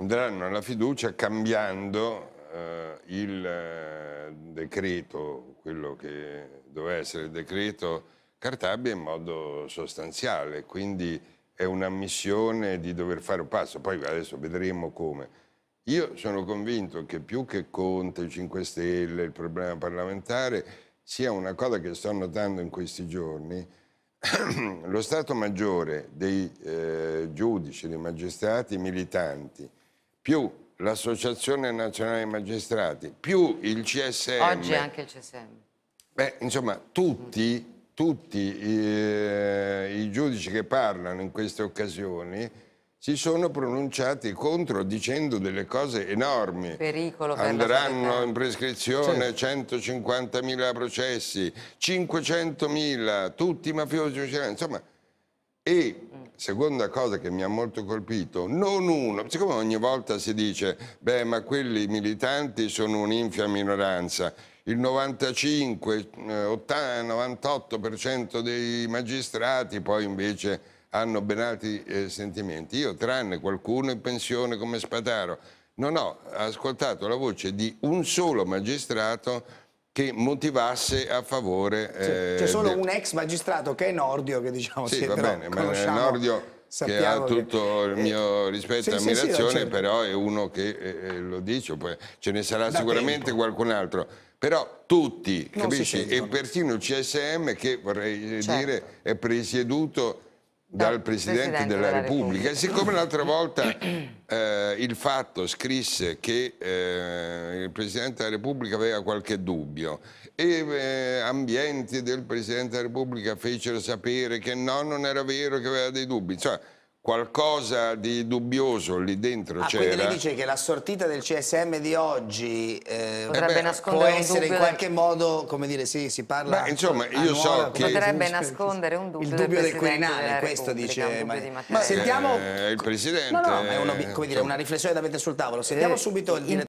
andranno alla fiducia cambiando eh, il eh, decreto, quello che doveva essere il decreto Cartabia in modo sostanziale, quindi è una missione di dover fare un passo, poi adesso vedremo come. Io sono convinto che più che Conte, 5 Stelle, il problema parlamentare, sia una cosa che sto notando in questi giorni, lo Stato Maggiore dei eh, giudici, dei magistrati militanti, più l'Associazione Nazionale dei Magistrati, più il CSM. Oggi anche il CSM. Beh, insomma, tutti, tutti eh, i giudici che parlano in queste occasioni si sono pronunciati contro dicendo delle cose enormi. Pericolo per Andranno in prescrizione certo. 150.000 processi, 500.000, tutti mafiosi, insomma, e Seconda cosa che mi ha molto colpito, non uno, siccome ogni volta si dice, beh ma quelli militanti sono un'infia minoranza, il 95, 98% eh, dei magistrati poi invece hanno ben altri eh, sentimenti. Io, tranne qualcuno in pensione come Spataro, non ho ascoltato la voce di un solo magistrato che motivasse a favore... eh, c'è solo un ex magistrato che è Nordio che diciamo... Sì, va bene, ma Nordio che ha tutto che... il mio rispetto e sì, ammirazione, sì, sì, però è uno che eh, eh, lo dice, poi ce ne sarà da sicuramente tempo. qualcun altro. Però tutti, non capisci? E persino il CSM che vorrei eh, certo. dire è presieduto dal Presidente, Presidente della, della Repubblica. Repubblica. E siccome l'altra volta eh, il fatto scrisse che eh, il Presidente della Repubblica aveva qualche dubbio e eh, ambienti del Presidente della Repubblica fecero sapere che no, non era vero che aveva dei dubbi, cioè, qualcosa di dubbioso lì dentro ah, c'era. Quindi dice che la sortita del CSM di oggi eh, potrebbe nascondere può essere in qualche modo, come dire, sì, si parla Beh, insomma, io so che potrebbe nascondere un dubbio, il dubbio del, del Quirinale, questo dice Maria. Ma sentiamo eh, il presidente no, no, è uno, dire, una riflessione da mettere sul tavolo. Sentiamo eh, subito il direttore